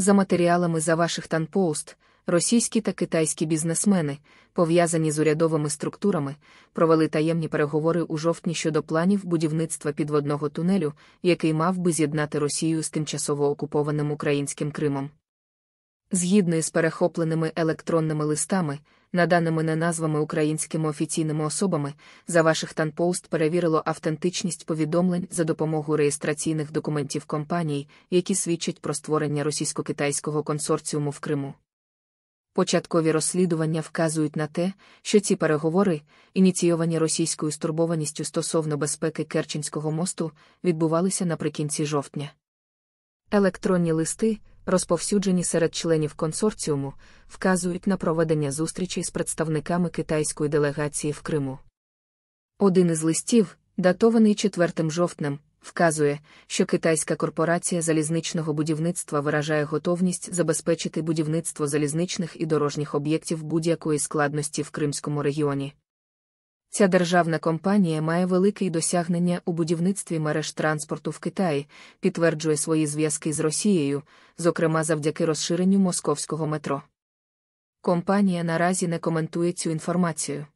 За матеріалами за ваших Post, російські та китайські бізнесмени, пов'язані з урядовими структурами, провели таємні переговори у жовтні щодо планів будівництва підводного тунелю, який мав би з'єднати Росію з тимчасово окупованим українським Кримом. Згідно із перехопленими електронними листами, наданими неназвами українськими офіційними особами, за ваших танпоуст, перевірило автентичність повідомлень за допомогою реєстраційних документів компаній, які свідчать про створення російсько-китайського консорціуму в Криму. Початкові розслідування вказують на те, що ці переговори, ініційовані російською стурбованістю стосовно безпеки Керченського мосту, відбувалися наприкінці жовтня. Електронні листи, розповсюджені серед членів консорціуму, вказують на проведення зустрічі з представниками китайської делегації в Криму. Один із листів, датований 4 жовтнем, Вказує, що китайська корпорація залізничного будівництва виражає готовність забезпечити будівництво залізничних і дорожніх об'єктів будь-якої складності в Кримському регіоні. Ця державна компанія має велике досягнення у будівництві мереж транспорту в Китаї, підтверджує свої зв'язки з Росією, зокрема завдяки розширенню московського метро. Компанія наразі не коментує цю інформацію.